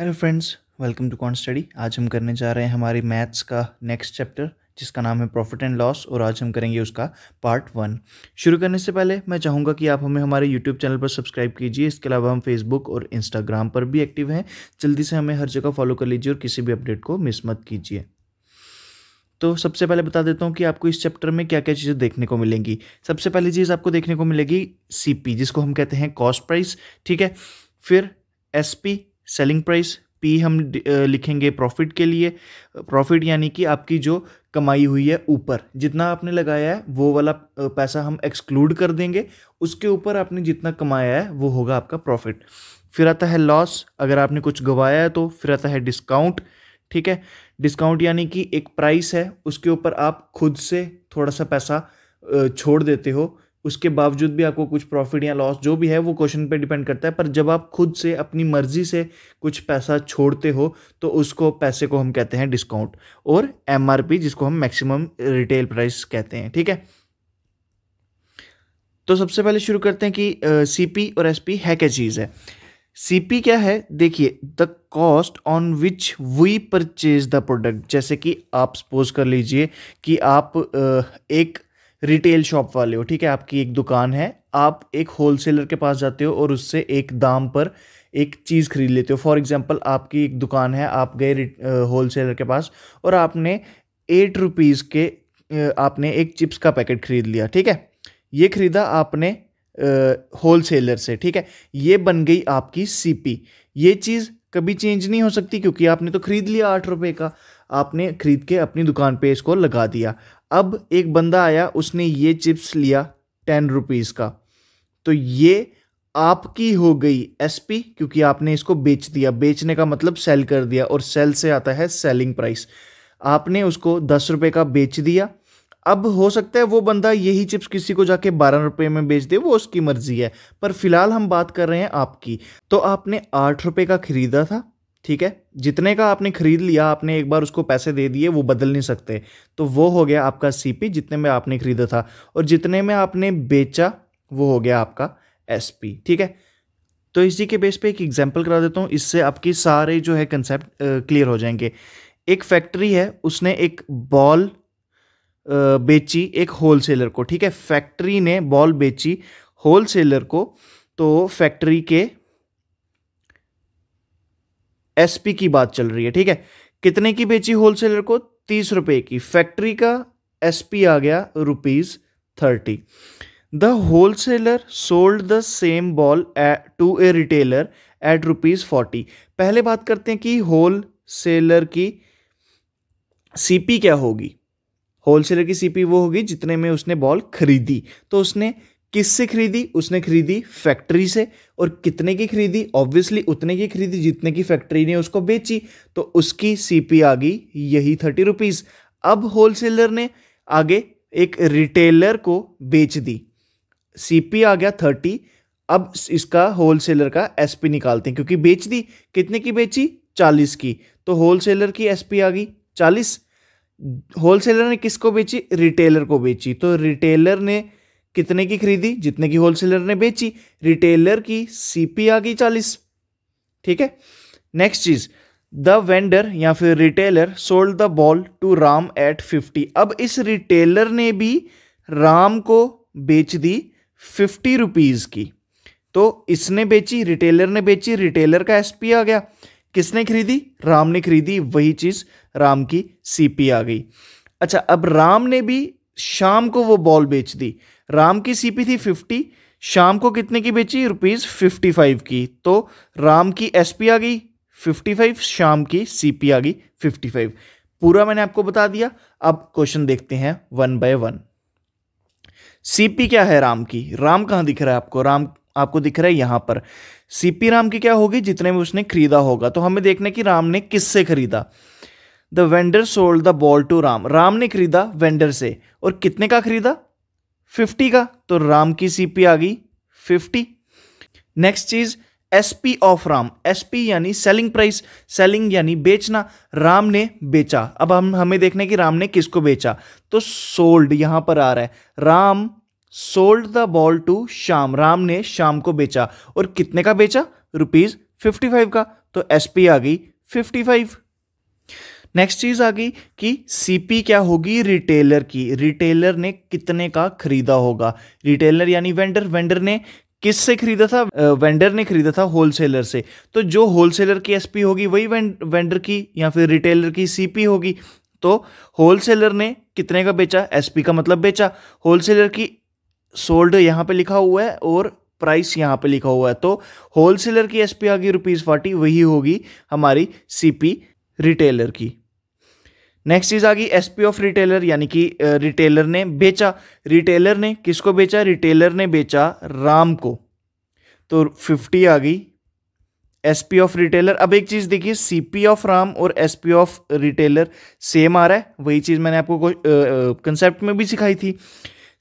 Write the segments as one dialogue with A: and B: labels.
A: hello friends welcome to Con Study आज हम करने जा रहे हैं हमारी मैथ्स का नेक्स्ट चैप्टर जिसका नाम है प्रॉफिट एंड लॉस और आज हम करेंगे उसका पार्ट वन शुरू करने से पहले मैं चाहूँगा कि आप हमें हमारे यूट्यूब चैनल पर सब्सक्राइब कीजिए इसके अलावा हम फेसबुक और इंस्टाग्राम पर भी एक्टिव हैं जल्दी से हमें हर जगह फॉलो कर लीजिए और किसी भी अपडेट को मिस मत कीजिए तो सबसे पहले बता देता हूँ कि आपको इस चैप्टर में क्या क्या चीज़ें देखने को मिलेंगी सबसे पहली चीज़ आपको देखने को मिलेगी सी जिसको हम कहते हैं कॉस्ट प्राइस ठीक है फिर एस सेलिंग प्राइस पी हम लिखेंगे प्रॉफिट के लिए प्रॉफिट यानी कि आपकी जो कमाई हुई है ऊपर जितना आपने लगाया है वो वाला पैसा हम एक्सक्लूड कर देंगे उसके ऊपर आपने जितना कमाया है वो होगा आपका प्रॉफिट फिर आता है लॉस अगर आपने कुछ गवाया है तो फिर आता है डिस्काउंट ठीक है डिस्काउंट यानी कि एक प्राइस है उसके ऊपर आप खुद से थोड़ा सा पैसा छोड़ देते हो उसके बावजूद भी आपको कुछ प्रॉफिट या लॉस जो भी है वो क्वेश्चन पे डिपेंड करता है पर जब आप खुद से अपनी मर्जी से कुछ पैसा छोड़ते हो तो उसको पैसे को हम कहते हैं डिस्काउंट और एम जिसको हम मैक्सिमम रिटेल प्राइस कहते हैं ठीक है तो सबसे पहले शुरू करते हैं कि सी और एस है क्या चीज़ है सीपी क्या है देखिए the cost on which we purchase the product जैसे कि आप सपोज कर लीजिए कि आप एक रिटेल शॉप वाले हो ठीक है आपकी एक दुकान है आप एक होलसेलर के पास जाते हो और उससे एक दाम पर एक चीज़ खरीद लेते हो फॉर एग्जांपल आपकी एक दुकान है आप गए होलसेलर के पास और आपने एट रुपीज़ के आपने एक चिप्स का पैकेट खरीद लिया ठीक है ये खरीदा आपने होल सेलर से ठीक है ये बन गई आपकी सीपी ये चीज़ कभी चेंज नहीं हो सकती क्योंकि आपने तो खरीद लिया आठ रुपये का आपने खरीद के अपनी दुकान पे इसको लगा दिया अब एक बंदा आया उसने ये चिप्स लिया टेन रुपीज़ का तो ये आपकी हो गई एसपी क्योंकि आपने इसको बेच दिया बेचने का मतलब सेल कर दिया और सेल से आता है सेलिंग प्राइस आपने उसको दस रुपये का बेच दिया अब हो सकता है वो बंदा यही चिप्स किसी को जाके बारह रुपये में बेच दे वो उसकी मर्जी है पर फिलहाल हम बात कर रहे हैं आपकी तो आपने आठ रुपये का खरीदा था ठीक है जितने का आपने खरीद लिया आपने एक बार उसको पैसे दे दिए वो बदल नहीं सकते तो वो हो गया आपका सीपी जितने में आपने खरीदा था और जितने में आपने बेचा वो हो गया आपका एसपी ठीक है तो इसी के बेस पे एक एग्जांपल करा देता हूँ इससे आपकी सारे जो है कंसेप्ट क्लियर हो जाएंगे एक फैक्ट्री है उसने एक बॉल बेची एक होलसेलर को ठीक है फैक्ट्री ने बॉल बेची होलसेलर को तो फैक्ट्री के एसपी की बात चल रही है ठीक है कितने की बेची होलसेलर को तीस रुपए की फैक्ट्री का एसपी आ गया rupees thirty the wholesaler sold the same ball to a retailer at rupees forty पहले बात करते हैं कि होल सेलर की सीपी क्या होगी होलसेलर की सीपी वो होगी जितने में उसने बॉल खरीदी तो उसने किससे खरीदी उसने खरीदी फैक्ट्री से और कितने की खरीदी ऑब्वियसली उतने की खरीदी जितने की फैक्ट्री ने उसको बेची तो उसकी सीपी आ गई यही थर्टी रुपीज़ अब होलसेलर ने आगे एक रिटेलर को बेच दी सीपी आ गया थर्टी अब इसका होलसेलर का एसपी निकालते हैं क्योंकि बेच दी कितने की बेची चालीस की तो होलसेलर की एसपी आ गई चालीस होलसेलर ने किसको बेची रिटेलर को बेची तो रिटेलर ने कितने की खरीदी जितने की होलसेलर ने बेची रिटेलर की सीपी आ गई चालीस ठीक है नेक्स्ट चीज द वेंडर या फिर retailer sold the ball to Ram at fifty अब इस रिटेलर ने भी राम को बेच दी फिफ्टी रुपीज की तो इसने बेची रिटेलर ने बेची रिटेलर का एसपी आ गया किसने खरीदी राम ने खरीदी वही चीज राम की सीपी आ गई अच्छा अब राम ने भी शाम को वो बॉल बेच दी राम की सीपी थी फिफ्टी शाम को कितने की बेची रुपीज़ फिफ्टी फाइव की तो राम की एसपी आ गई फिफ्टी फाइव शाम की सीपी आ गई फिफ्टी फाइव पूरा मैंने आपको बता दिया अब क्वेश्चन देखते हैं वन बाय वन सीपी क्या है राम की राम कहाँ दिख रहा है आपको राम आपको दिख रहा है यहाँ पर सीपी राम की क्या होगी जितने में उसने खरीदा होगा तो हमें देखना कि राम ने किससे खरीदा the vendor sold the ball to Ram Ram ने खरीदा वेंडर से और कितने का खरीदा फिफ्टी का तो राम की सीपी आ गई फिफ्टी नेक्स्ट चीज एसपी ऑफ राम एसपी यानी सेलिंग प्राइस सेलिंग यानी बेचना राम ने बेचा अब हम हमें देखने कि राम ने किसको बेचा तो सोल्ड यहां पर आ रहा है Ram sold the ball to Sham Ram ने शाम को बेचा और कितने का बेचा रुपीज फिफ्टी फाइव का तो एसपी आ गई फिफ्टी फाइव नेक्स्ट चीज़ आ गई कि सीपी क्या होगी रिटेलर की रिटेलर ने कितने का खरीदा होगा रिटेलर यानी वेंडर वेंडर ने किस से खरीदा था वेंडर ने खरीदा था होलसेलर से तो जो होलसेलर की एसपी होगी वही वेंडर की या फिर रिटेलर की सीपी होगी तो होलसेलर ने कितने का बेचा एसपी का मतलब बेचा होलसेलर की सोल्ड यहाँ पे लिखा हुआ है और प्राइस यहाँ पे लिखा हुआ है तो होलसेलर की एसपी आ गई रुपीज़ फोर्टी वही होगी हमारी सीपी रिटेलर की नेक्स्ट चीज़ आ गई एस ऑफ रिटेलर यानी कि रिटेलर ने बेचा रिटेलर ने किसको बेचा रिटेलर ने बेचा राम को तो फिफ्टी आ गई एस ऑफ रिटेलर अब एक चीज़ देखिए सीपी ऑफ राम और एस ऑफ रिटेलर सेम आ रहा है वही चीज़ मैंने आपको कंसेप्ट में भी सिखाई थी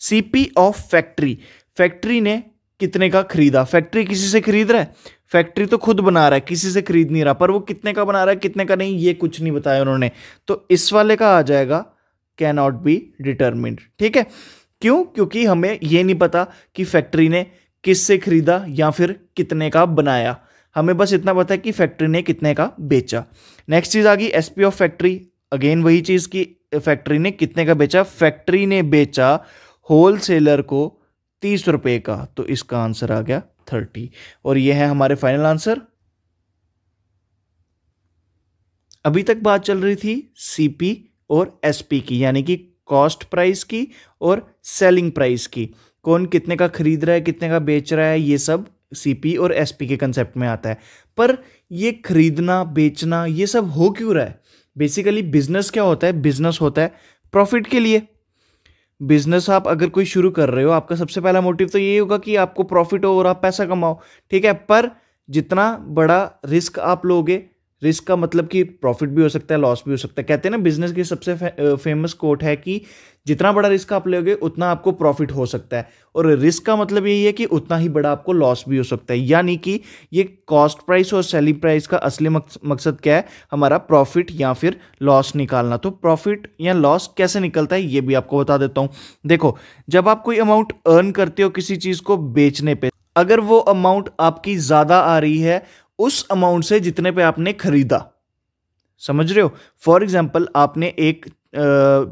A: सीपी ऑफ फैक्ट्री फैक्ट्री ने कितने का खरीदा फैक्ट्री किसी से खरीद रहा है फैक्ट्री तो खुद बना रहा है किसी से खरीद नहीं रहा पर वो कितने का बना रहा है कितने का नहीं ये कुछ नहीं बताया उन्होंने तो इस वाले का आ जाएगा कैन नॉट बी डिटर्मिंड ठीक है क्यों क्योंकि हमें ये नहीं पता कि फैक्ट्री ने किससे खरीदा या फिर कितने का बनाया हमें बस इतना पता है कि फैक्ट्री ने कितने का बेचा नेक्स्ट चीज़ आ गई एस ऑफ फैक्ट्री अगेन वही चीज़ की फैक्ट्री ने कितने का बेचा फैक्ट्री ने बेचा होल सेलर को तीस रुपये का तो इसका आंसर आ गया थर्टी और ये है हमारे फाइनल आंसर अभी तक बात चल रही थी सीपी और एसपी की यानी कि कॉस्ट प्राइस की और सेलिंग प्राइस की कौन कितने का खरीद रहा है कितने का बेच रहा है ये सब सीपी और एसपी के कंसेप्ट में आता है पर ये खरीदना बेचना ये सब हो क्यों रहा है बेसिकली बिजनेस क्या होता है बिजनेस होता है प्रॉफिट के लिए बिजनेस आप अगर कोई शुरू कर रहे हो आपका सबसे पहला मोटिव तो ये होगा कि आपको प्रॉफिट हो और आप पैसा कमाओ ठीक है पर जितना बड़ा रिस्क आप लोगे रिस्क का मतलब कि प्रॉफिट भी हो सकता है लॉस भी हो सकता है कहते हैं ना बिजनेस की सबसे फेमस कोट है कि जितना बड़ा रिस्क आप लोगे उतना आपको प्रॉफिट हो सकता है और रिस्क का मतलब यही है कि उतना ही बड़ा आपको लॉस भी हो सकता है यानी कि ये कॉस्ट प्राइस और सेलिंग प्राइस का असली मकसद क्या है हमारा प्रॉफिट या फिर लॉस निकालना तो प्रॉफिट या लॉस कैसे निकलता है ये भी आपको बता देता हूँ देखो जब आप कोई अमाउंट अर्न करते हो किसी चीज़ को बेचने पर अगर वो अमाउंट आपकी ज़्यादा आ रही है उस अमाउंट से जितने पे आपने खरीदा समझ रहे हो फॉर एग्जाम्पल आपने एक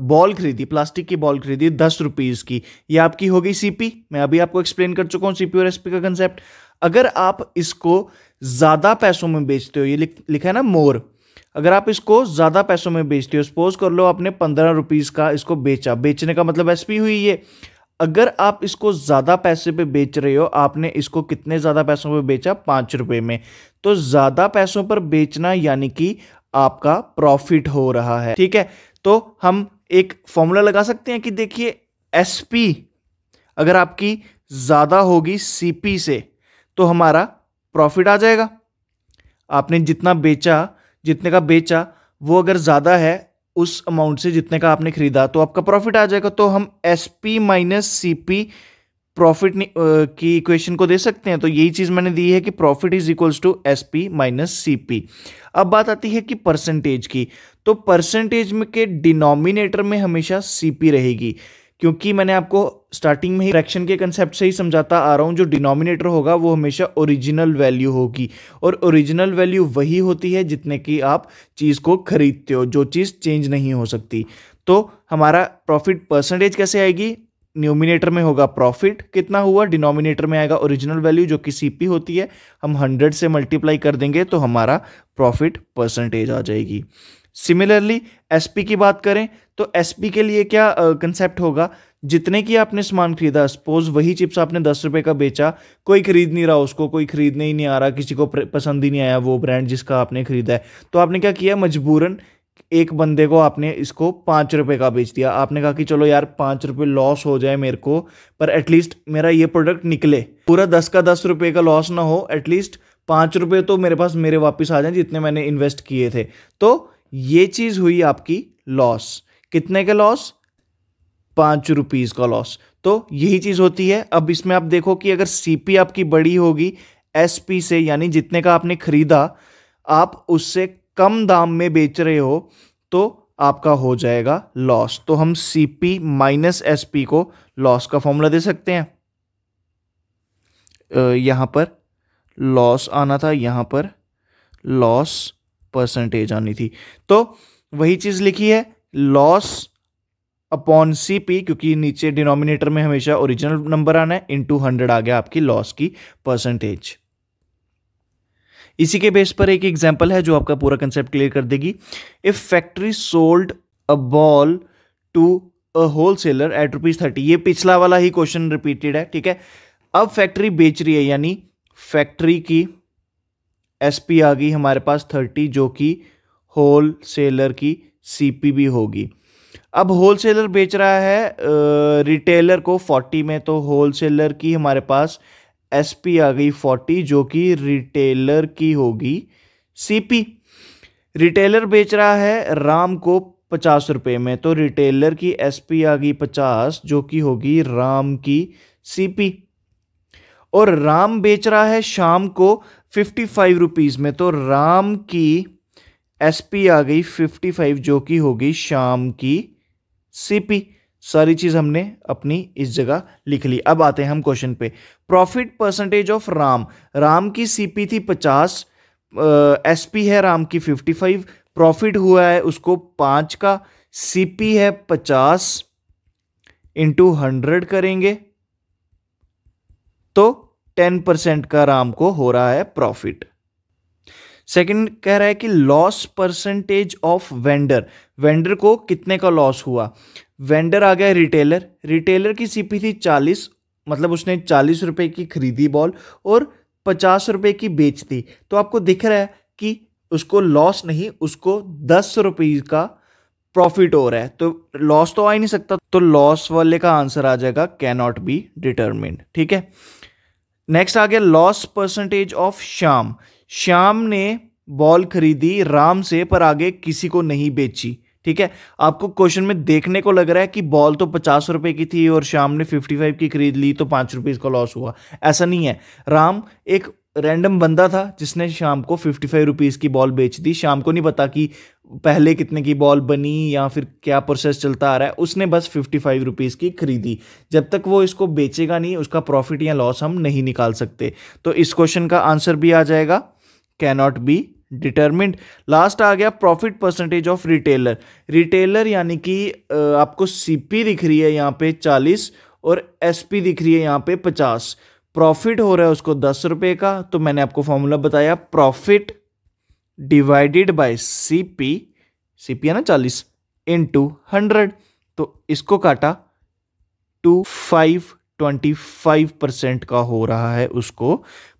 A: बॉल खरीदी प्लास्टिक की बॉल खरीदी दस रुपीज़ की ये आपकी हो गई सीपी मैं अभी आपको एक्सप्लेन कर चुका हूँ सीपी और एसपी का कंसेप्ट अगर आप इसको ज़्यादा पैसों में बेचते हो ये लिख, लिखा है ना मोर अगर आप इसको ज़्यादा पैसों में बेचते हो सपोज कर लो आपने पंद्रह रुपीज़ का इसको बेचा बेचने का मतलब एसपी हुई ये अगर आप इसको ज़्यादा पैसे पे बेच रहे हो आपने इसको कितने ज़्यादा पैसों पे बेचा पाँच रुपये में तो ज़्यादा पैसों पर बेचना यानी कि आपका प्रॉफिट हो रहा है ठीक है तो हम एक फॉर्मूला लगा सकते हैं कि देखिए एस अगर आपकी ज़्यादा होगी सी से तो हमारा प्रॉफिट आ जाएगा आपने जितना बेचा जितने का बेचा वो अगर ज़्यादा है उस अमाउंट से जितने का आपने खरीदा तो आपका प्रॉफिट आ जाएगा तो हम S P minus C P profit की इक्वेशन को दे सकते हैं तो यही चीज़ मैंने दी है कि profit is equals to S P minus C P अब बात आती है कि परसेंटेज की तो परसेंटेज में के डिनोमिनेटर में हमेशा सी पी रहेगी क्योंकि मैंने आपको स्टार्टिंग में ही फ्रैक्शन के कंसेप्ट से ही समझाता आ रहा हूँ जो डिनोमिनेटर होगा वो हमेशा ओरिजिनल वैल्यू होगी और ओरिजिनल वैल्यू वही होती है जितने की आप चीज़ को खरीदते हो जो चीज़ चेंज नहीं हो सकती तो हमारा प्रॉफिट परसेंटेज कैसे आएगी न्यूमिनेटर में होगा प्रॉफिट कितना हुआ डिनोमिनेटर में आएगा ओरिजिनल वैल्यू जो कि सी होती है हम हंड्रेड से मल्टीप्लाई कर देंगे तो हमारा प्रॉफिट परसेंटेज आ जाएगी सिमिलरली एसपी की बात करें तो एसपी के लिए क्या कंसेप्ट होगा जितने की आपने सामान खरीदा सपोज वही चिप्स आपने दस रुपये का बेचा कोई खरीद नहीं रहा उसको कोई खरीदने ही नहीं आ रहा किसी को पसंद ही नहीं आया वो ब्रांड जिसका आपने खरीदा है तो आपने क्या किया मजबूरन एक बंदे को आपने इसको पाँच रुपये का बेच दिया आपने कहा कि चलो यार पाँच रुपये लॉस हो जाए मेरे को पर एटलीस्ट मेरा ये प्रोडक्ट निकले पूरा दस का दस रुपये का लॉस ना हो एटलीस्ट पाँच रुपये तो मेरे पास मेरे वापस आ जाए जितने मैंने इन्वेस्ट किए थे तो ये चीज़ हुई आपकी लॉस कितने का लॉस पांच रुपीज़ का लॉस तो यही चीज़ होती है अब इसमें आप देखो कि अगर सीपी आपकी बड़ी होगी एसपी से यानी जितने का आपने खरीदा आप उससे कम दाम में बेच रहे हो तो आपका हो जाएगा लॉस तो हम C P minus S P को लॉस का फॉर्मूला दे सकते हैं यहाँ पर लॉस आना था यहाँ पर लॉस परसेंटेज आनी थी तो वही चीज़ लिखी है लॉस अपॉन सी क्योंकि नीचे डिनोमिनेटर में हमेशा ओरिजिनल नंबर आना है इन टू हंड्रेड आ गया आपकी लॉस की परसेंटेज इसी के बेस पर एक एग्जाम्पल है जो आपका पूरा कंसेप्ट क्लियर कर देगी if factory sold a ball to a wholesaler at rupees thirty ये पिछला वाला ही क्वेश्चन रिपीटेड है ठीक है अब फैक्ट्री बेच रही है यानी फैक्ट्री की एस पी आ गई हमारे पास थर्टी जो कि होल सेलर की सी पी भी होगी अब होल सेलर बेच रहा है रिटेलर को फोर्टी में तो होल सेलर की हमारे पास एस पी आ गई फोर्टी जो कि रिटेलर की होगी सी पी रिटेलर बेच रहा है राम को पचास रुपये में तो रिटेलर की एस पी आ गई पचास जो कि होगी राम की सी पी और राम बेच रहा है शाम को फिफ्टी फाइव रुपीज़ में तो राम की एसपी आ गई फिफ्टी फाइव जो कि होगी शाम की सीपी सारी चीज़ हमने अपनी इस जगह लिख ली अब आते हैं हम क्वेश्चन पे profit percentage of Ram Ram की सीपी थी पचास एसपी है राम की फिफ्टी फाइव प्रॉफिट हुआ है उसको पाँच का सीपी है पचास इंटू हंड्रेड करेंगे तो टेन परसेंट का राम को हो रहा है प्रॉफिट सेकंड कह रहा है कि loss percentage of vendor vendor को कितने का लॉस हुआ वेंडर आ गया रिटेलर रिटेलर की सीपी थी चालीस मतलब उसने चालीस रुपए की खरीदी बॉल और पचास रुपए की बेच दी तो आपको दिख रहा है कि उसको लॉस नहीं उसको दस रुपये का प्रॉफिट हो रहा है तो लॉस तो आ ही नहीं सकता तो लॉस वाले का आंसर आ जाएगा कैनॉट बी डिटर्मिंड ठीक है नेक्स्ट आ गया loss percentage of Shyam Shyam ने बॉल खरीदी राम से पर आगे किसी को नहीं बेची ठीक है आपको क्वेश्चन में देखने को लग रहा है कि बॉल तो पचास रुपए की थी और शाम ने फिफ्टी फाइव की खरीद ली तो पांच रुपए इसका लॉस हुआ ऐसा नहीं है राम एक रैंडम बंदा था जिसने शाम को फिफ्टी फाइव रुपीज़ की बॉल बेच दी शाम को नहीं पता कि पहले कितने की बॉल बनी या फिर क्या प्रोसेस चलता आ रहा है उसने बस फिफ्टी फाइव रुपीज़ की खरीदी जब तक वो इसको बेचेगा नहीं उसका प्रॉफिट या लॉस हम नहीं निकाल सकते तो इस क्वेश्चन का आंसर भी आ जाएगा कैनॉट बी डिटर्मिंड लास्ट आ गया profit percentage of retailer retailer यानी कि आपको सीपी दिख रही है यहाँ पे चालीस और एसपी दिख रही है यहाँ पे पचास प्रॉफिट हो रहा है उसको दस रुपये का तो मैंने आपको फॉर्मूला बताया profit divided by C P C P है ना चालीस इंटू हंड्रेड तो इसको काटा two five twenty five percent का हो रहा है उसको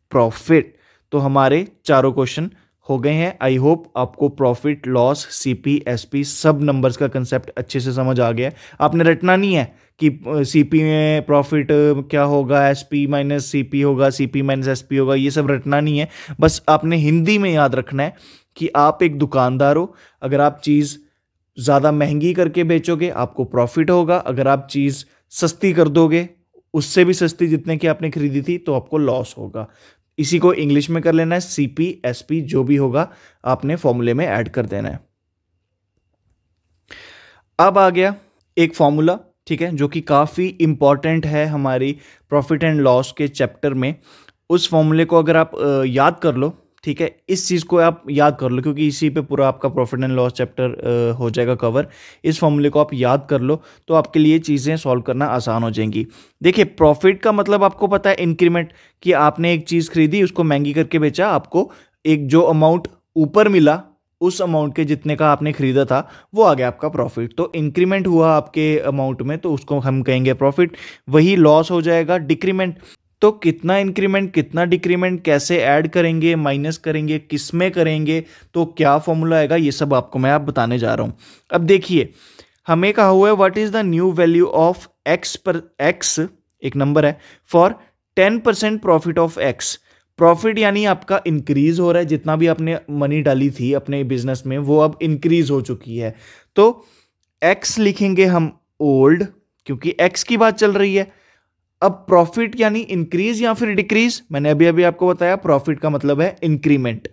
A: प्रॉफिट तो हमारे चारों क्वेश्चन हो गए हैं आई होप आपको प्रॉफिट लॉस सीपी एसपी सब नंबर्स का कंसेप्ट अच्छे से समझ आ गया है आपने रटना नहीं है कि सीपी में प्रॉफिट क्या होगा एसपी माइनस सीपी होगा सीपी माइनस एसपी होगा ये सब रटना नहीं है बस आपने हिंदी में याद रखना है कि आप एक दुकानदार हो अगर आप चीज़ ज़्यादा महंगी करके बेचोगे आपको प्रॉफिट होगा अगर आप चीज़ सस्ती कर दोगे उससे भी सस्ती जितने की आपने खरीदी थी तो आपको लॉस होगा इसी को इंग्लिश में कर लेना है सी पी एस पी जो भी होगा आपने फॉर्मूले में ऐड कर देना है अब आ गया एक फॉर्मूला ठीक है जो कि काफ़ी इम्पॉर्टेंट है हमारी प्रॉफिट एंड लॉस के चैप्टर में उस फॉर्मूले को अगर आप याद कर लो ठीक है इस चीज़ को आप याद कर लो क्योंकि इसी पे पूरा आपका प्रॉफिट एंड लॉस चैप्टर हो जाएगा कवर इस फॉर्मूले को आप याद कर लो तो आपके लिए चीज़ें सॉल्व करना आसान हो जाएंगी देखिए प्रॉफिट का मतलब आपको पता है इंक्रीमेंट कि आपने एक चीज़ खरीदी उसको महंगी करके बेचा आपको एक जो अमाउंट ऊपर मिला उस अमाउंट के जितने का आपने खरीदा था वो आ गया आपका प्रॉफिट तो इंक्रीमेंट हुआ आपके अमाउंट में तो उसको हम कहेंगे प्रॉफिट वही लॉस हो जाएगा डिक्रीमेंट तो कितना इंक्रीमेंट कितना डिक्रीमेंट कैसे ऐड करेंगे माइनस करेंगे किस में करेंगे तो क्या फॉर्मूला आएगा ये सब आपको मैं आप बताने जा रहा हूँ अब देखिए हमें कहा हुआ है what is the new value of X पर एक्स एक नंबर है for ten percent profit of X profit यानी आपका इंक्रीज हो रहा है जितना भी आपने मनी डाली थी अपने बिजनेस में वो अब इंक्रीज हो चुकी है तो एक्स लिखेंगे हम ओल्ड क्योंकि एक्स की बात चल रही है अब प्रॉफिट यानी इंक्रीज या फिर डिक्रीज मैंने अभी अभी आपको बताया प्रॉफिट का मतलब है इंक्रीमेंट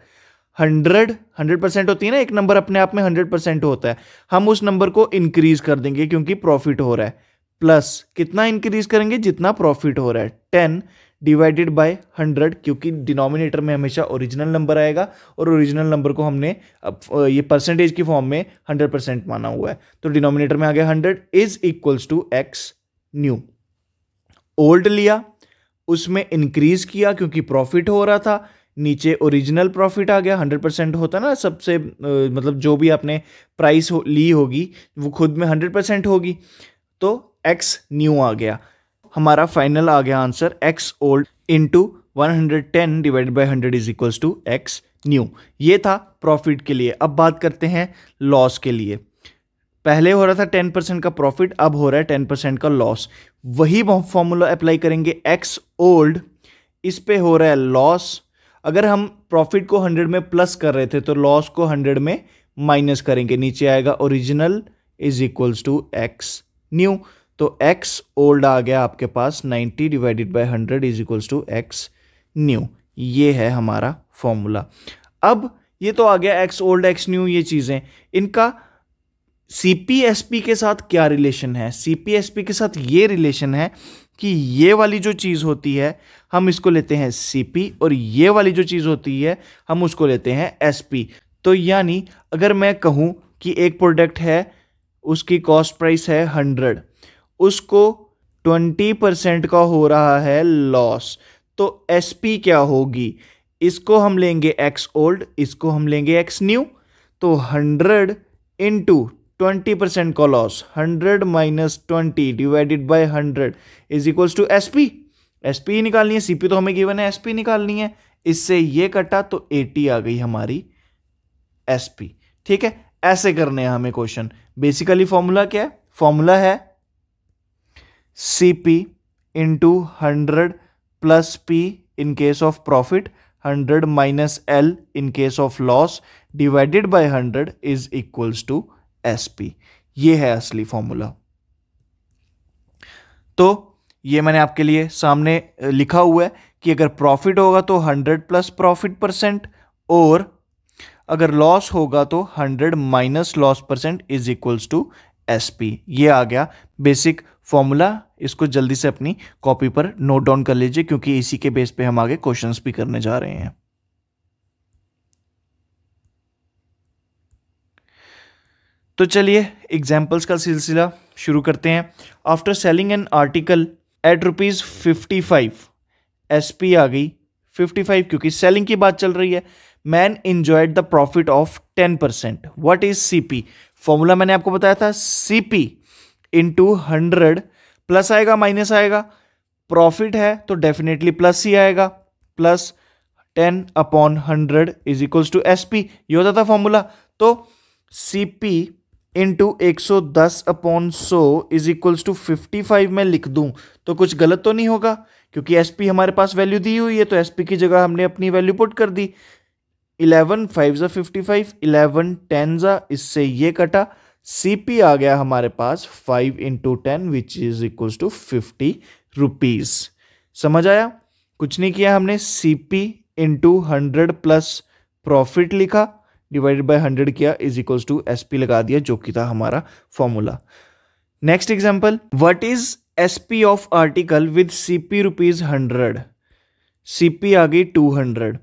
A: हंड्रेड हंड्रेड परसेंट होती है ना एक नंबर अपने आप में हंड्रेड परसेंट होता है हम उस नंबर को इंक्रीज कर देंगे क्योंकि प्रॉफिट हो रहा है प्लस कितना इंक्रीज करेंगे जितना प्रॉफिट हो रहा है टेन डिवाइडेड बाय हंड्रेड क्योंकि डिनोमिनेटर में हमेशा ओरिजिनल नंबर आएगा और ओरिजिनल नंबर को हमने अब ये परसेंटेज की फॉर्म में हंड्रेड परसेंट माना हुआ है तो डिनोमिनेटर में आ गया hundred is equals to X new old लिया उसमें इंक्रीज किया क्योंकि प्रॉफिट हो रहा था नीचे ओरिजिनल प्रॉफिट आ गया हंड्रेड परसेंट होता ना सबसे मतलब जो भी आपने प्राइस हो, ली होगी वो खुद में हंड्रेड परसेंट होगी तो एक्स न्यू आ गया हमारा फाइनल आ गया answer X old into one hundred ten divide by hundred is equals to X new ये था प्रॉफिट के लिए अब बात करते हैं लॉस के लिए पहले हो रहा था टेन परसेंट का प्रॉफिट अब हो रहा है टेन परसेंट का लॉस वही फॉर्मूला अप्लाई करेंगे एक्स ओल्ड इस पे हो रहा है लॉस अगर हम प्रॉफिट को हंड्रेड में प्लस कर रहे थे तो लॉस को हंड्रेड में माइनस करेंगे नीचे आएगा original is equals to X new तो x ओल्ड आ गया आपके पास 90 divided by 100 is equals to X new ये है हमारा फॉर्मूला अब ये तो आ गया एक्स ओल्ड एक्स न्यू ये चीज़ें इनका सी के साथ क्या रिलेशन है सी के साथ ये रिलेशन है कि ये वाली जो चीज़ होती है हम इसको लेते हैं सी और ये वाली जो चीज़ होती है हम उसको लेते हैं एस तो यानी अगर मैं कहूँ कि एक प्रोडक्ट है उसकी कॉस्ट प्राइस है हंड्रेड उसको ट्वेंटी परसेंट का हो रहा है लॉस तो एस पी क्या होगी इसको हम लेंगे एक्स ओल्ड इसको हम लेंगे एक्स न्यू तो हंड्रेड इंटू ट्वेंटी परसेंट का loss hundred minus twenty divided by hundred is equals to S P S P निकालनी है सी तो हमें गिवन है एस पी निकालनी है इससे ये कटा तो एटी आ गई हमारी एस पी ठीक है ऐसे करने हैं हमें क्वेश्चन बेसिकली फॉर्मूला क्या है फॉर्मूला है C P into hundred plus P in case of profit hundred minus L in case of loss divided by hundred is equals to S P ये है असली फॉर्मूला तो ये मैंने आपके लिए सामने लिखा हुआ है कि अगर प्रॉफिट होगा तो हंड्रेड प्लस प्रॉफिट परसेंट और अगर लॉस होगा तो hundred minus loss percent is equals to S P ये आ गया बेसिक फॉर्मूला इसको जल्दी से अपनी कॉपी पर नोट डाउन कर लीजिए क्योंकि इसी के बेस पे हम आगे क्वेश्चंस भी करने जा रहे हैं तो चलिए एग्जाम्पल्स का सिलसिला शुरू करते हैं after selling an article at rupees fifty five S P आ गई फिफ्टी फाइव क्योंकि सेलिंग की बात चल रही है man enjoyed the profit of ten percent what is C P formula मैंने आपको बताया था C P into hundred plus आएगा माइनस आएगा प्रॉफिट है तो डेफिनेटली प्लस ही आएगा plus ten upon hundred is equals to S P ये होता था फॉर्मूला तो सी पी इंटू एक सौ दस upon so is equals to fifty five में लिख दूं तो कुछ गलत तो नहीं होगा क्योंकि एस पी हमारे पास वैल्यू दी हुई है तो एस पी की जगह हमने अपनी वैल्यू पुट कर दी इलेवन फाइव ज़ा फिफ्टी फाइव इलेवन टेन ज़ा इससे ये कटा सीपी आ गया हमारे पास five into ten which is equal to fifty rupees समझ आया कुछ नहीं किया हमने C P into hundred plus profit लिखा डिवाइडेड बाय हंड्रेड किया is equal to S P लगा दिया जो कि था हमारा formula next example what is S P of article with C P rupees hundred C P आ गई two hundred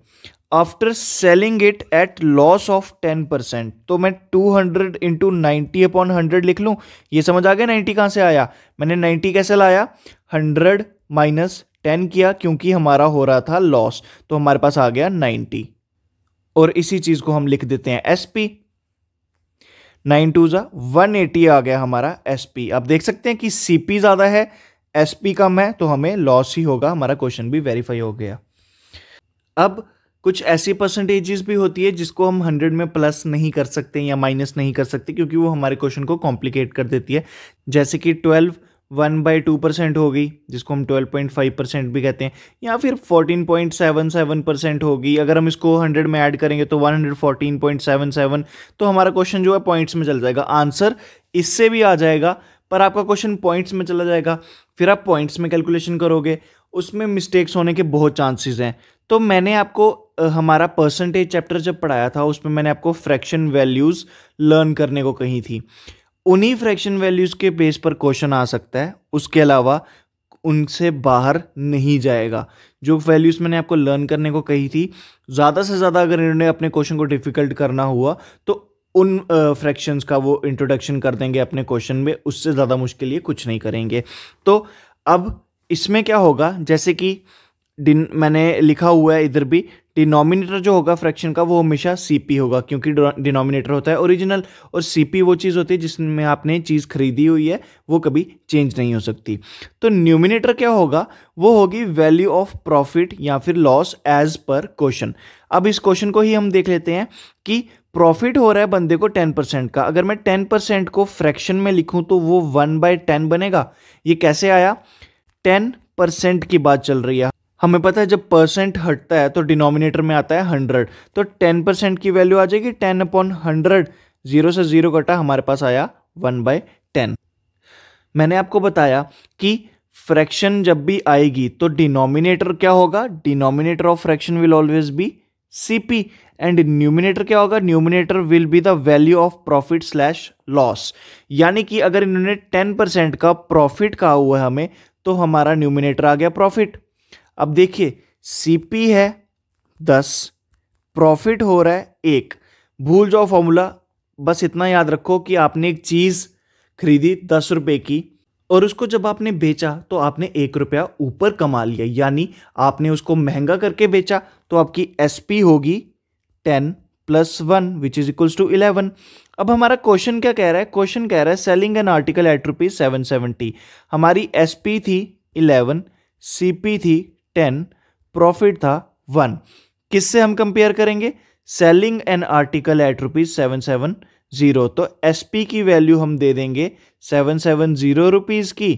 A: after selling it at loss of ten percent तो मैं two hundred into ninety upon hundred लिख लूँ ये समझ आ गया ninety कहाँ से आया मैंने नाइन्टी कैसे लाया हंड्रेड माइनस टेन किया क्योंकि हमारा हो रहा था लॉस तो हमारे पास आ गया नाइन्टी और इसी चीज़ को हम लिख देते हैं एस पी नाइन टू ज़ा वन एटी आ गया हमारा एस पी आप देख सकते हैं कि सी पी ज़्यादा है एस पी कम है तो हमें लॉस ही होगा हमारा क्वेश्चन भी वेरीफाई हो गया अब कुछ ऐसी परसेंटेजेस भी होती है जिसको हम हंड्रेड में प्लस नहीं कर सकते या माइनस नहीं कर सकते क्योंकि वो हमारे क्वेश्चन को कॉम्प्लिकेट कर देती है जैसे कि twelve one by two percent हो गई जिसको हम ट्वेल्व पॉइंट फाइव परसेंट भी कहते हैं या फिर fourteen point seven seven percent होगी अगर हम इसको हंड्रेड में ऐड करेंगे तो one hundred fourteen point seven seven तो हमारा क्वेश्चन जो है पॉइंट्स में चल जाएगा आंसर इससे भी आ जाएगा पर आपका क्वेश्चन पॉइंट्स में चला जाएगा फिर आप पॉइंट्स में कैलकुलेशन करोगे उसमें मिस्टेक्स होने के बहुत चांसेस हैं तो मैंने आपको हमारा परसेंटेज चैप्टर जब पढ़ाया था उसमें मैंने आपको फ्रैक्शन वैल्यूज़ लर्न करने को कही थी उन्हीं फ्रैक्शन वैल्यूज़ के बेस पर क्वेश्चन आ सकता है उसके अलावा उनसे बाहर नहीं जाएगा जो वैल्यूज़ मैंने आपको लर्न करने को कही थी ज़्यादा से ज़्यादा अगर इन्होंने अपने क्वेश्चन को डिफ़िकल्ट करना हुआ तो उन फ्रैक्शंस का वो इंट्रोडक्शन कर देंगे अपने क्वेश्चन में उससे ज़्यादा मुश्किल ये कुछ नहीं करेंगे तो अब इसमें क्या होगा जैसे कि डिन मैंने लिखा हुआ है इधर भी डिनोमिनेटर जो होगा फ्रैक्शन का वो हमेशा सीपी होगा क्योंकि डिनोमिनेटर होता है ओरिजिनल और सीपी वो चीज़ होती है जिसमें आपने चीज़ खरीदी हुई है वो कभी चेंज नहीं हो सकती तो न्यूमिनेटर क्या होगा वो होगी वैल्यू ऑफ प्रॉफिट या फिर लॉस एज पर क्वेश्चन अब इस क्वेश्चन को ही हम देख लेते हैं कि प्रॉफिट हो रहा है बंदे को टेन परसेंट का अगर मैं टेन परसेंट को फ्रैक्शन में लिखूं तो वो वन बाय टेन बनेगा ये कैसे आया टेन परसेंट की बात चल रही है हमें पता है जब परसेंट हटता है तो डिनोमिनेटर में आता है हंड्रेड तो टेन परसेंट की वैल्यू आ जाएगी टेन अपॉन हंड्रेड जीरो से जीरो कटा हमारे पास आया वन बाय टेन मैंने आपको बताया कि फ्रैक्शन जब भी आएगी तो डिनोमिनेटर क्या होगा denominator of fraction will always be CP and numerator क्या होगा numerator will be the value of profit slash loss यानी कि अगर इन्होंने टेन परसेंट का प्रॉफिट कहा हुआ है हमें तो हमारा न्यूमिनेटर आ गया प्रॉफिट अब देखिए सीपी है दस प्रॉफिट हो रहा है एक भूल जाओ फॉर्मूला बस इतना याद रखो कि आपने एक चीज़ खरीदी दस रुपए की और उसको जब आपने बेचा तो आपने एक रुपया ऊपर कमा लिया यानी आपने उसको महंगा करके बेचा तो आपकी एस पी होगी ten plus one which is equals to eleven अब हमारा क्वेश्चन क्या कह रहा है क्वेश्चन कह रहा है selling an article at rupees seven seventy हमारी एस पी थी इलेवन सी पी थी टेन प्रॉफिट था वन किससे हम कंपेयर करेंगे selling an article at rupees seven seven zero तो एस पी की वैल्यू हम दे देंगे सेवन सेवन जीरो रुपीज़ की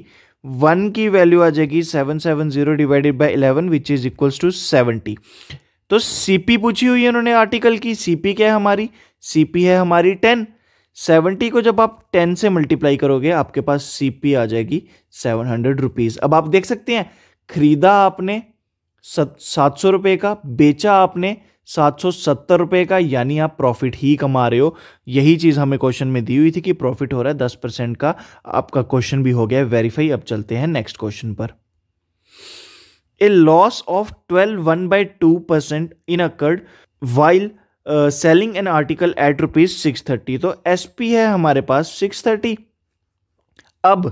A: वन की वैल्यू आ जाएगी seven seven zero divided by eleven which is equals to seventy तो सीपी पूछी हुई है उन्होंने आर्टिकल की सीपी क्या है हमारी सीपी है हमारी टेन सेवेंटी को जब आप टेन से मल्टीप्लाई करोगे आपके पास सीपी आ जाएगी सेवन हंड्रेड रुपीज़ अब आप देख सकते हैं खरीदा आपने सात सौ रुपये का बेचा आपने सात सौ सत्तर रुपये का यानी आप प्रॉफिट ही कमा रहे हो यही चीज़ हमें क्वेश्चन में दी हुई थी कि प्रॉफिट हो रहा है दस परसेंट का आपका क्वेश्चन भी हो गया वेरीफाई अब चलते हैं नेक्स्ट क्वेश्चन पर a loss of 12 1 by 2 percent in occurred while selling an article at rupees six thirty तो एस पी है हमारे पास सिक्स थर्टी अब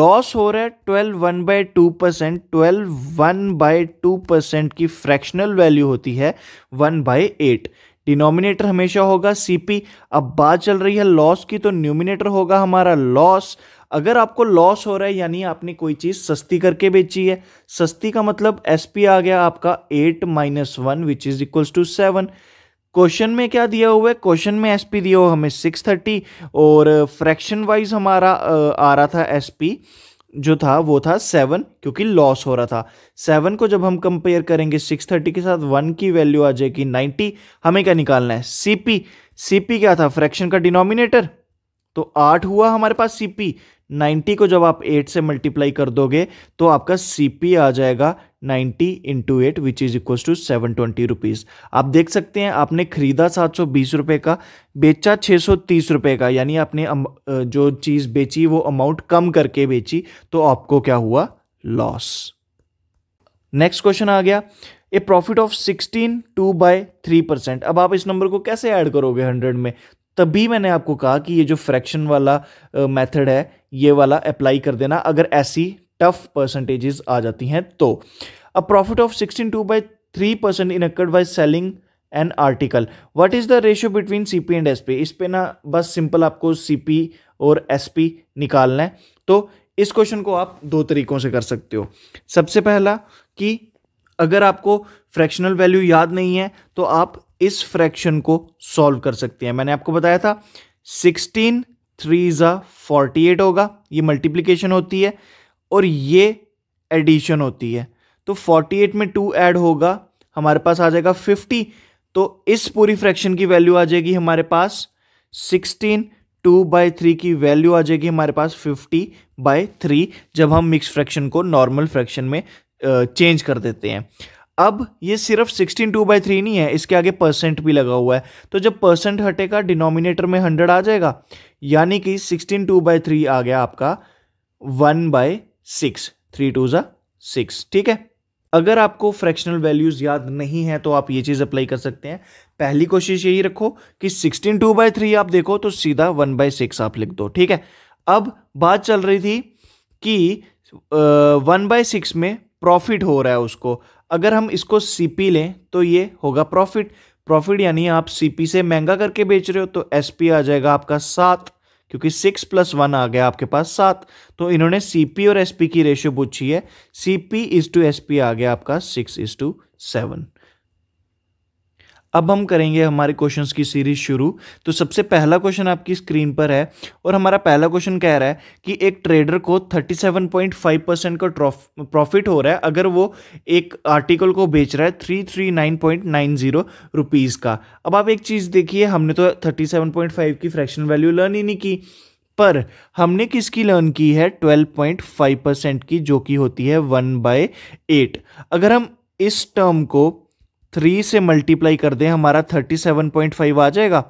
A: लॉस हो रहा है twelve one by two percent twelve one by two percent की फ्रैक्शनल वैल्यू होती है वन बाय एट डिनोमिनेटर हमेशा होगा सीपी अब बात चल रही है लॉस की तो न्यूमिनेटर होगा हमारा लॉस अगर आपको लॉस हो रहा है यानी आपने कोई चीज़ सस्ती करके बेची है सस्ती का मतलब एस आ गया आपका eight minus one which is equals to seven question में क्या दिया हुआ है क्वेश्चन में एस पी दिया हुआ हमें सिक्स थर्टी और फ्रैक्शन वाइज हमारा आ रहा था एस पी जो था वो था सेवन क्योंकि लॉस हो रहा था सेवन को जब हम कंपेयर करेंगे सिक्स थर्टी के साथ वन की वैल्यू आ जाएगी नाइन्टी हमें क्या निकालना है सीपी सीपी क्या था फ्रैक्शन का डिनोमिनेटर तो आठ हुआ हमारे पास सीपी नाइन्टी को जब आप एट से मल्टीप्लाई कर दोगे तो आपका सीपी आ जाएगा ninety into eight which is equal to seven twenty rupees आप देख सकते हैं आपने खरीदा सात सौ बीस रुपये का बेचा छः सौ तीस रुपये का यानी आपने जो चीज़ बेची वो अमाउंट कम करके बेची तो आपको क्या हुआ लॉस नेक्स्ट क्वेश्चन आ गया a profit of sixteen two by three percent अब आप इस नंबर को कैसे ऐड करोगे हंड्रेड में तभी मैंने आपको कहा कि ये जो फ्रैक्शन वाला मेथड है ये वाला अप्लाई कर देना अगर ऐसी टफ परसेंटेजेस आ जाती हैं तो a profit of sixteen two by three percent in occurred by selling an article what is the ratio between C P and S P इस पर ना बस सिंपल आपको सी पी और एस पी निकालना है तो इस क्वेश्चन को आप दो तरीकों से कर सकते हो सबसे पहला कि अगर आपको फ्रैक्शनल वैल्यू याद नहीं है तो आप इस फ्रैक्शन को सॉल्व कर सकते हैं मैंने आपको बताया था सिक्सटीन थ्री ज़ा फोर्टी एट होगा ये मल्टीप्लीकेशन होती है और ये एडिशन होती है तो 48 में टू ऐड होगा हमारे पास आ जाएगा 50 तो इस पूरी फ्रैक्शन की वैल्यू आ जाएगी हमारे पास 16 टू बाई थ्री की वैल्यू आ जाएगी हमारे पास 50 बाई थ्री जब हम मिक्स फ्रैक्शन को नॉर्मल फ्रैक्शन में चेंज कर देते हैं अब ये सिर्फ 16 टू बाई थ्री नहीं है इसके आगे परसेंट भी लगा हुआ है तो जब परसेंट हटेगा डिनोमिनेटर में 100 आ जाएगा यानी कि 16 टू बाई थ्री आ गया आपका 1 बाई सिक्स थ्री टू ज़ा सिक्स ठीक है अगर आपको फ्रैक्शनल वैल्यूज़ याद नहीं है तो आप ये चीज़ अप्लाई कर सकते हैं पहली कोशिश यही रखो कि सिक्सटीन टू बाई थ्री आप देखो तो सीधा वन बाई सिक्स आप लिख दो ठीक है अब बात चल रही थी कि वन बाय सिक्स में प्रॉफिट हो रहा है उसको अगर हम इसको सीपी लें तो ये होगा प्रॉफिट प्रॉफिट यानी आप सीपी से महंगा करके बेच रहे हो तो एस आ जाएगा आपका सात क्योंकि सिक्स प्लस वन आ गया आपके पास सात तो इन्होंने सीपी और एसपी की रेशियो पूछी है सीपी इज टू एसपी आ गया आपका सिक्स इज टू सेवन अब हम करेंगे हमारे क्वेश्चन की सीरीज शुरू तो सबसे पहला क्वेश्चन आपकी स्क्रीन पर है और हमारा पहला क्वेश्चन कह रहा है कि एक ट्रेडर को 37.5 परसेंट का प्रॉफिट हो रहा है अगर वो एक आर्टिकल को बेच रहा है 339.90 रुपीस का अब आप एक चीज़ देखिए हमने तो 37.5 की फ्रैक्शन वैल्यू लर्न ही नहीं की पर हमने किसकी लर्न की है 12.5 परसेंट की जो कि होती है वन बाय एट अगर हम इस टर्म को थ्री से मल्टीप्लाई कर दें हमारा थर्टी सेवन पॉइंट फाइव आ जाएगा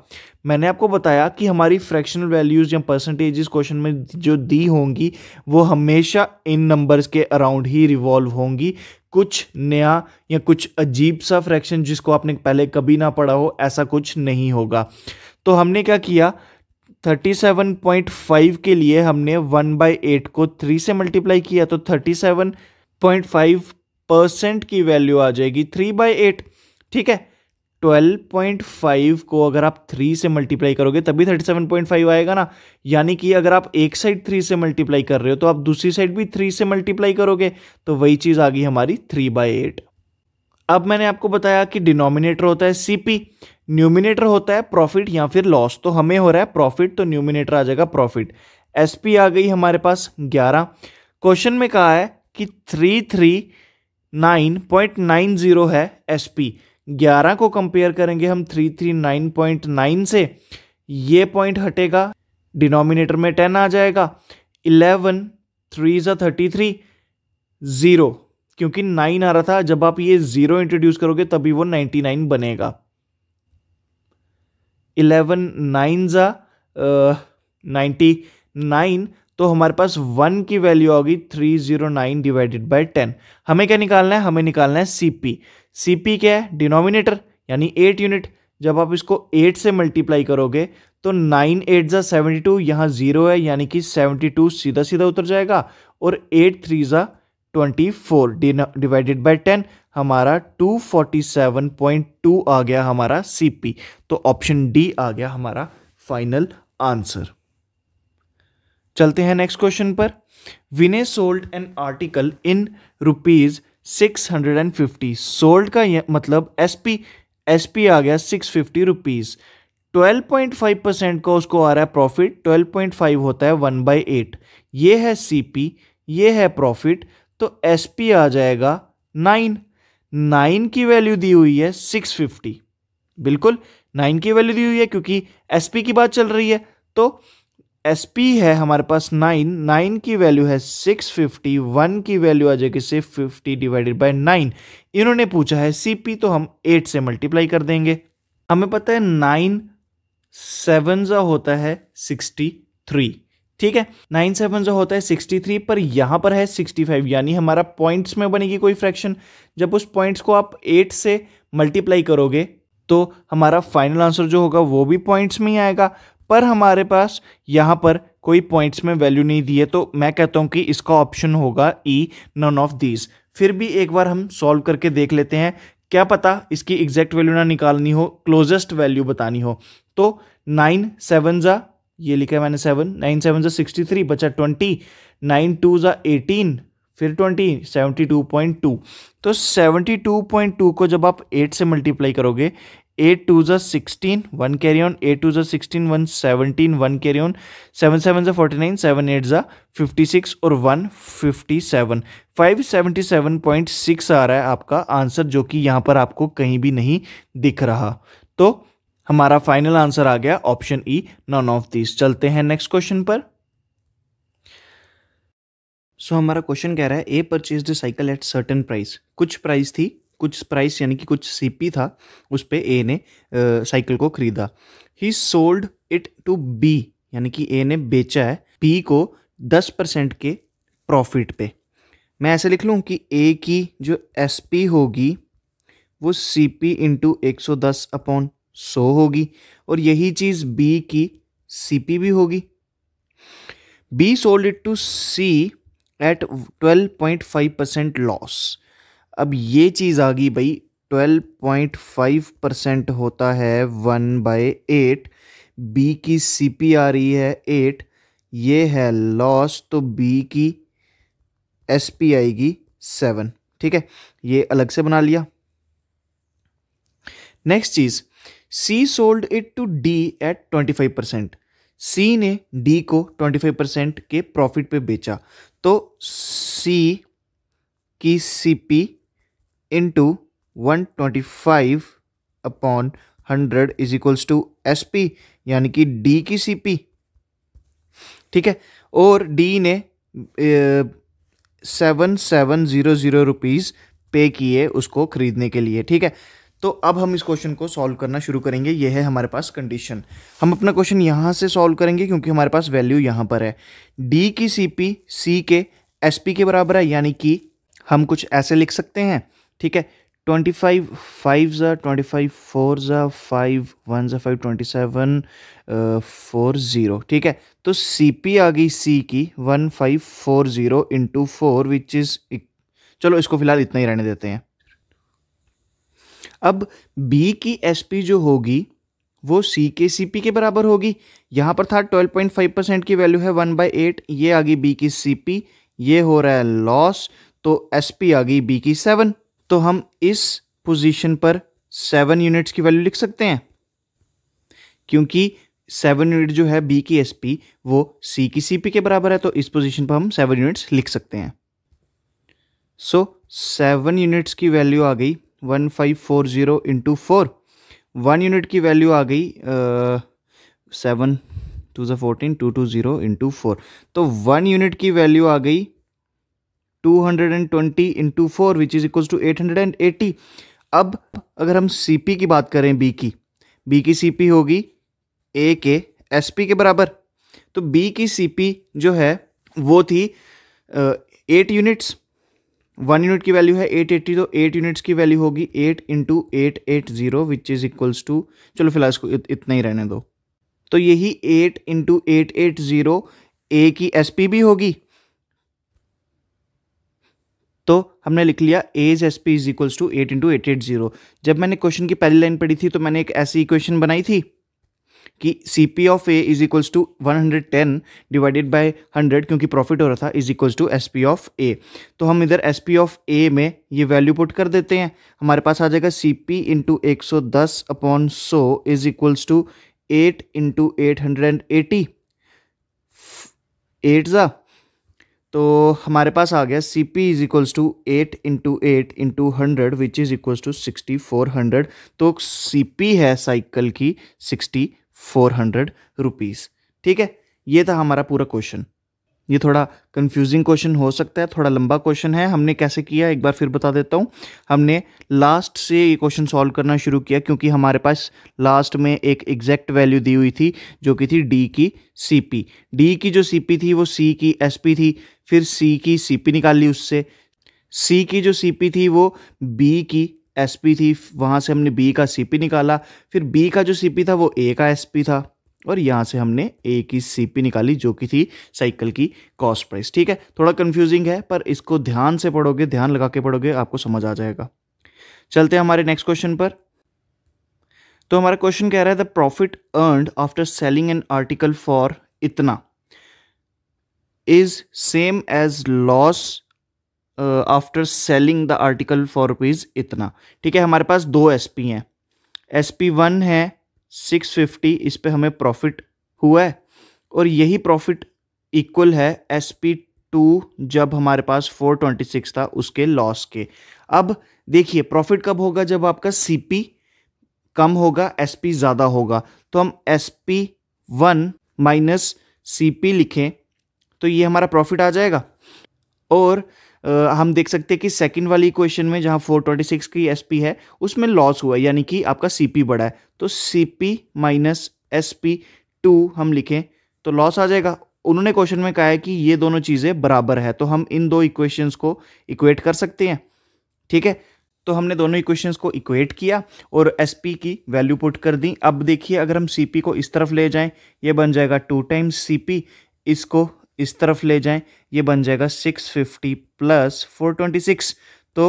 A: मैंने आपको बताया कि हमारी फ्रैक्शनल वैल्यूज़ या परसेंटेजेस क्वेश्चन में जो दी होंगी वो हमेशा इन नंबर्स के अराउंड ही रिवॉल्व होंगी कुछ नया या कुछ अजीब सा फ्रैक्शन जिसको आपने पहले कभी ना पढ़ा हो ऐसा कुछ नहीं होगा तो हमने क्या किया 37.5 के लिए हमने 1 बाई एट को 3 से मल्टीप्लाई किया तो 37.5 परसेंट की वैल्यू आ जाएगी 3 बाई एट ठीक है 12.5 को अगर आप थ्री से मल्टीप्लाई करोगे तभी 37.5 आएगा ना यानी कि अगर आप एक साइड थ्री से मल्टीप्लाई कर रहे हो तो आप दूसरी साइड भी थ्री से मल्टीप्लाई करोगे तो वही चीज़ आ गई हमारी थ्री बाई एट अब मैंने आपको बताया कि डिनोमिनेटर होता है सीपी न्यूमिनेटर होता है प्रॉफिट या फिर लॉस तो हमें हो रहा है प्रॉफिट तो न्यूमिनेटर आ जाएगा प्रॉफिट पी आ गई हमारे पास ग्यारह क्वेश्चन में कहा है कि three three nine point nine zero है पी 11 को कंपेयर करेंगे हम 339.9 से ये पॉइंट हटेगा डिनोमिनेटर में 10 आ जाएगा 11 थ्री ज़ा थर्टी थ्री ज़ीरो क्योंकि नाइन आ रहा था जब आप ये ज़ीरो इंट्रोड्यूस करोगे तभी वो नाइन्टी नाइन बनेगा इलेवन नाइन ज़ा नाइन्टी नाइन तो हमारे पास वन की वैल्यू आ गई three zero nine divided by ten हमें क्या निकालना है हमें निकालना है सीपी सीपी क्या है डिनोमिनेटर यानी एट यूनिट जब आप इसको एट से मल्टीप्लाई करोगे तो नाइन एट ज़ा सेवेंटी टू यहाँ ज़ीरो है यानी कि सेवेंटी टू सीधा सीधा उतर जाएगा और एट थ्री ज़ा twenty four divided by ten हमारा two forty seven point two आ गया हमारा सी पी तो ऑप्शन डी आ गया हमारा फाइनल आंसर चलते हैं नेक्स्ट क्वेश्चन पर Vinay sold an article in rupees six hundred and fifty sold का मतलब एस पी एस पी आ गया six fifty rupees twelve point five percent का उसको आ रहा है प्रॉफिट ट्वेल्व पॉइंट फाइव होता है वन बाई एट ये है सी पी ये है प्रॉफिट तो एस पी आ जाएगा नाइन नाइन की वैल्यू दी हुई है सिक्स फिफ्टी बिल्कुल नाइन की वैल्यू दी हुई है क्योंकि एस पी की बात चल रही है तो एस पी है हमारे पास नाइन नाइन की वैल्यू है सिक्स फिफ्टी वन की वैल्यू आ जाएगी सिर्फ फिफ्टी डिवाइडेड बाय नाइन इन्होंने पूछा है सी पी तो हम एट से मल्टीप्लाई कर देंगे हमें पता है नाइन सेवन जो होता है सिक्सटी थ्री ठीक है नाइन सेवन जो होता है सिक्सटी थ्री पर यहाँ पर है सिक्सटी फाइव यानी हमारा पॉइंट्स में बनेगी कोई फ्रैक्शन जब उस पॉइंट्स को आप एट से मल्टीप्लाई करोगे तो हमारा फाइनल आंसर जो होगा वो भी पॉइंट्स में ही आएगा पर हमारे पास यहाँ पर कोई पॉइंट्स में वैल्यू नहीं दी है तो मैं कहता हूँ कि इसका ऑप्शन होगा ई नन ऑफ दीज फिर भी एक बार हम सॉल्व करके देख लेते हैं क्या पता इसकी एग्जैक्ट वैल्यू ना निकालनी हो क्लोजेस्ट वैल्यू बतानी हो तो नाइन सेवन ज़ा ये लिखा है मैंने सेवन नाइन सेवन ज़ा सिक्सटी थ्री बचा ट्वेंटी नाइन टू ज़ा एटीन फिर twenty seventy two point two तो सेवेंटी टू पॉइंट टू को जब आप एट से मल्टीप्लाई करोगे एट टू ज़ा sixteen one carry on eight two ज़ा sixteen one seventeen one carry on seven seven ज़ा फोर्टी नाइन सेवन एट ज़ा फिफ्टी सिक्स और one fifty seven five seventy seven point six आ रहा है आपका answer जो कि यहाँ पर आपको कहीं भी नहीं दिख रहा तो हमारा फाइनल आंसर आ गया option E none of these चलते हैं नेक्स्ट क्वेश्चन पर सो so, हमारा क्वेश्चन कह रहा है A purchase the cycle at certain price कुछ प्राइस थी कुछ प्राइस यानी कि कुछ सीपी था उस पर ए ने साइकिल को खरीदा ही सोल्ड इट टू बी यानी कि ए ने बेचा है बी को दस परसेंट के प्रॉफिट पे मैं ऐसे लिख लूँ कि ए की जो एस पी होगी वो सी पी इंटू एक सौ दस अपॉन सो होगी और यही चीज़ बी की सी पी भी होगी B sold it to C at twelve point five percent loss अब ये चीज़ आ गई भाई 12.5 परसेंट होता है वन बाई एट बी की सी पी आ रही है एट ये है लॉस तो बी की एस पी आएगी सेवन ठीक है ये अलग से बना लिया नेक्स्ट चीज C sold it to D at twenty five percent C ने डी को ट्वेंटी फाइव परसेंट के प्रॉफिट पे बेचा तो सी की C P one twenty five upon hundred is equals to S P यानी कि डी की सी पी ठीक है और डी ने seven seven zero zero rupees पे किए उसको ख़रीदने के लिए ठीक है तो अब हम इस क्वेश्चन को सॉल्व करना शुरू करेंगे ये है हमारे पास कंडीशन हम अपना क्वेश्चन यहाँ से सॉल्व करेंगे क्योंकि हमारे पास वैल्यू यहाँ पर है डी की सी पी सी के एस पी के बराबर है यानी कि हम कुछ ऐसे लिख सकते हैं ठीक है ट्वेंटी फाइव फाइव ज़ा ट्वेंटी फाइव फोर ज़ा फाइव वन ज़ा five twenty seven four zero ठीक है तो सी पी आ गई सी की one five four zero into four which is चलो इसको फिलहाल इतना ही रहने देते हैं अब बी की एस पी जो होगी वो सी के सी पी के बराबर होगी यहाँ पर था ट्वेल्व पॉइंट फाइव परसेंट की वैल्यू है वन बाई एट ये आ गई बी की सी पी ये हो रहा है लॉस तो एस पी आ गई बी की सेवन तो हम इस पोजीशन पर सेवन यूनिट्स की वैल्यू लिख सकते हैं क्योंकि सेवन यूनिट जो है बी की एस पी वो सी की सी पी के बराबर है तो इस पोजीशन पर हम सेवन यूनिट्स लिख सकते हैं सो सेवन यूनिट्स की वैल्यू आ गई one five four zero into four one unit की वैल्यू आ गई सेवन टू ज़ा fourteen two two zero into four तो वन यूनिट की वैल्यू आ गई 220 into four which is equals to 880 अब अगर हम पी की बात करें बी की बी की पी होगी ए के एस पी के बराबर तो बी की पी जो है वो थी एट यूनिट्स वन यूनिट की वैल्यू है एट एट्टी तो एट यूनिट्स की वैल्यू होगी eight into eight eight zero which is equals to चलो फिलहाल इसको इत, इतना ही रहने दो तो यही eight into eight eight zero A की एस पी भी होगी तो हमने लिख लिया as S P is equals to eight into eight eight zero जब मैंने क्वेश्चन की पहली लाइन पढ़ी थी तो मैंने एक ऐसी इक्वेशन बनाई थी कि C P of A is equals to one hundred ten divided by hundred क्योंकि प्रॉफिट हो रहा था is equals to S P of A तो हम इधर एस पी ऑफ ए में ये वैल्यू पुट कर देते हैं हमारे पास आ जाएगा सी पी इंटू एक सौ दस upon so is equals to eight into eight hundred and eighty eight ज़ा तो हमारे पास आ गया C P is equals to eight into eight into hundred which is equals to sixty four hundred तो सी पी है cycle की sixty four hundred rupees ठीक है ये था हमारा पूरा क्वेश्चन ये थोड़ा कंफ्यूजिंग क्वेश्चन हो सकता है थोड़ा लंबा क्वेश्चन है हमने कैसे किया एक बार फिर बता देता हूँ हमने लास्ट से ये क्वेश्चन सॉल्व करना शुरू किया क्योंकि हमारे पास लास्ट में एक एग्जैक्ट वैल्यू दी हुई थी जो कि थी डी की सी पी डी की जो सी पी थी वो सी की एस पी थी फिर सी की पी निकाल ली उससे सी की जो सी पी थी वो बी की एस पी थी वहाँ से हमने बी का सी पी निकाला फिर बी का जो सी पी था वो ए का एस पी था और यहाँ से हमने ए की सीपी निकाली जो कि थी साइकिल की कॉस्ट प्राइस ठीक है थोड़ा कंफ्यूजिंग है पर इसको ध्यान से पढ़ोगे ध्यान लगा के पढ़ोगे आपको समझ आ जाएगा चलते हैं हमारे नेक्स्ट क्वेश्चन पर तो हमारा क्वेश्चन कह रहा है the profit earned after selling an article for इतना is same as loss after selling the article for rupees इतना ठीक है हमारे पास दो एस पी हैं एस पी वन है सिक्स फिफ्टी इस पर हमें प्रॉफिट हुआ है और यही प्रॉफिट इक्वल है एस पी टू जब हमारे पास फोर ट्वेंटी सिक्स था उसके लॉस के अब देखिए प्रॉफिट कब होगा जब आपका सी पी कम होगा एस पी ज़्यादा होगा तो हम S P one minus C P लिखें तो ये हमारा प्रॉफिट आ जाएगा और हम देख सकते हैं कि सेकंड वाली इक्वेशन में जहां 426 की एसपी है उसमें लॉस हुआ है यानी कि आपका सीपी बढ़ा है तो CP minus S P two हम लिखें तो लॉस आ जाएगा उन्होंने क्वेश्चन में कहा है कि ये दोनों चीज़ें बराबर है तो हम इन दो इक्वेशंस को इक्वेट कर सकते हैं ठीक है तो हमने दोनों इक्वेशंस को इक्वेट किया और एस पी की वैल्यू पुट कर दी अब देखिए अगर हम सी पी को इस तरफ ले जाएँ ये बन जाएगा टू टाइम्स सी पी इसको इस तरफ ले जाएं ये बन जाएगा six fifty plus four twenty six तो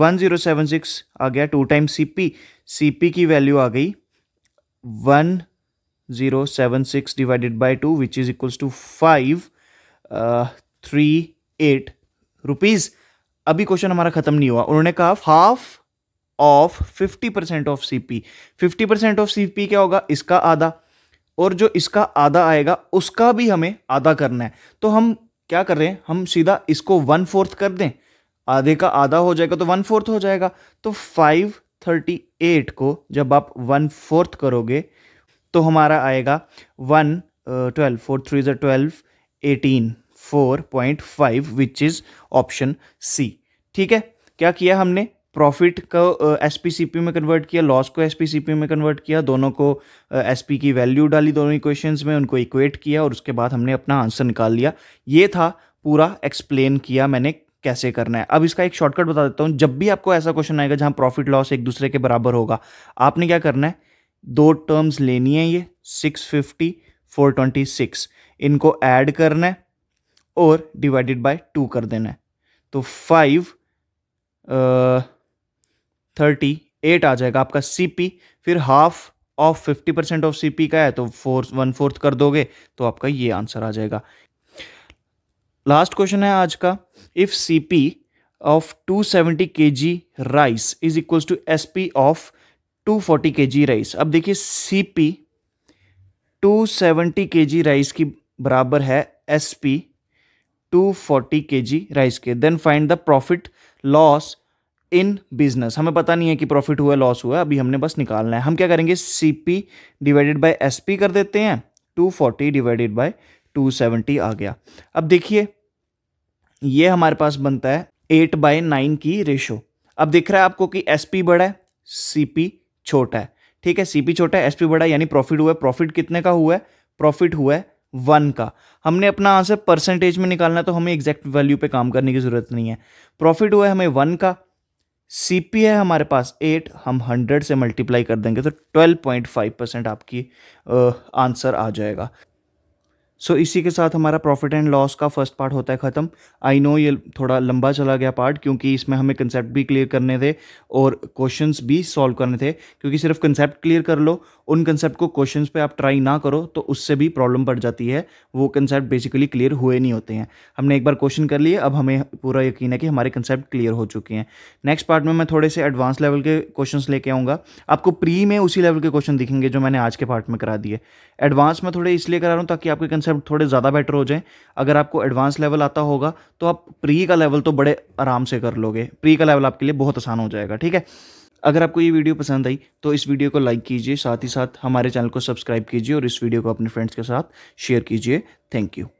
A: वन ज़ीरो सेवन सिक्स आ गया two time C P C P की वैल्यू आ गई one zero seven six divided by two which is equals to five three eight rupees अभी question हमारा ख़त्म नहीं हुआ उन्होंने कहा half of fifty percent of C P fifty percent of C P क्या होगा इसका आधा और जो इसका आधा आएगा उसका भी हमें आधा करना है तो हम क्या कर रहे हैं हम सीधा इसको वन फोर्थ कर दें आधे का आधा हो जाएगा तो वन फोर्थ हो जाएगा तो फाइव थर्टी एट को जब आप वन फोर्थ करोगे तो हमारा आएगा वन ट्वेल्व फोर थ्री जो twelve eighteen four point five which is option C ठीक है क्या किया हमने प्रॉफिट को एस पी में कन्वर्ट किया लॉस को एस पी में कन्वर्ट किया दोनों को एस uh, की वैल्यू डाली दोनों इक्वेशन में उनको इक्वेट किया और उसके बाद हमने अपना आंसर निकाल लिया ये था पूरा एक्सप्लेन किया मैंने कैसे करना है अब इसका एक शॉर्टकट बता देता हूँ जब भी आपको ऐसा क्वेश्चन आएगा जहाँ प्रॉफिट लॉस एक दूसरे के बराबर होगा आपने क्या करना है दो टर्म्स लेनी है ये six fifty four twenty six इनको ऐड करना है और डिवाइडेड बाय टू कर देना है तो फाइव थर्टी एट आ जाएगा आपका सीपी फिर half of fifty percent of CP का है तो फोर वन फोर्थ कर दोगे तो आपका ये आंसर आ जाएगा लास्ट क्वेश्चन है आज का if CP of 270 seventy K G rice is equal to S P of two forty K G rice अब देखिए C P to seventy K G rice की बराबर है S P two forty K G rice के then find the profit loss in business हमें पता नहीं है कि प्रॉफिट हुआ लॉस हुआ अभी हमने बस निकालना है हम क्या करेंगे C P divided by S P कर देते हैं two forty divided by two seventy आ गया अब देखिए ये हमारे पास बनता है एट बाई नाइन की रेशो अब दिख रहा है आपको कि एस पी बड़ा है सी पी छोटा है ठीक है सी पी छोटा है एस पी बड़ा है यानी प्रॉफिट हुआ है प्रॉफिट कितने का हुआ है प्रॉफिट हुआ है वन का हमने अपना आंसर परसेंटेज में निकालना है तो हमें एग्जैक्ट वैल्यू पे काम करने की ज़रूरत नहीं है प्रॉफिट हुआ है हमें वन का सी पी है हमारे पास एट हम हंड्रेड से मल्टीप्लाई कर देंगे तो ट्वेल्व पॉइंट फाइव परसेंट आपकी आंसर आ जाएगा सो so, इसी के साथ हमारा प्रॉफिट एंड लॉस का फर्स्ट पार्ट होता है ख़त्म आई नो ये थोड़ा लंबा चला गया पार्ट क्योंकि इसमें हमें कंसेप्ट भी क्लियर करने थे और क्वेश्चंस भी सॉल्व करने थे क्योंकि सिर्फ कंसेप्ट क्लियर कर लो उन कंसेप्ट को क्वेश्चंस पे आप ट्राई ना करो तो उससे भी प्रॉब्लम पड़ जाती है वो कंसेप्ट बेसिकली क्लियर हुए नहीं होते हैं हमने एक बार क्वेश्चन कर लिए अब हमें पूरा यकीन है कि हमारे कंसेप्ट क्लियर हो चुके हैं नेक्स्ट पार्ट में मैं थोड़े से एडवांस लेवल के क्वेश्चन लेके आऊँगा आपको प्री में उसी लेवल के क्वेश्चन दिखेंगे जो मैंने आज के पार्ट में करा दिए एडवांस में थोड़े इसलिए करा रहा हूँ ताकि आपके कंसेप्ट थोड़े ज़्यादा बेटर हो जाएं अगर आपको एडवांस लेवल आता होगा तो आप प्री का लेवल तो बड़े आराम से कर लोगे प्री का लेवल आपके लिए बहुत आसान हो जाएगा ठीक है अगर आपको ये वीडियो पसंद आई तो इस वीडियो को लाइक कीजिए साथ ही साथ हमारे चैनल को सब्सक्राइब कीजिए और इस वीडियो को अपने फ्रेंड्स के साथ शेयर कीजिए थैंक यू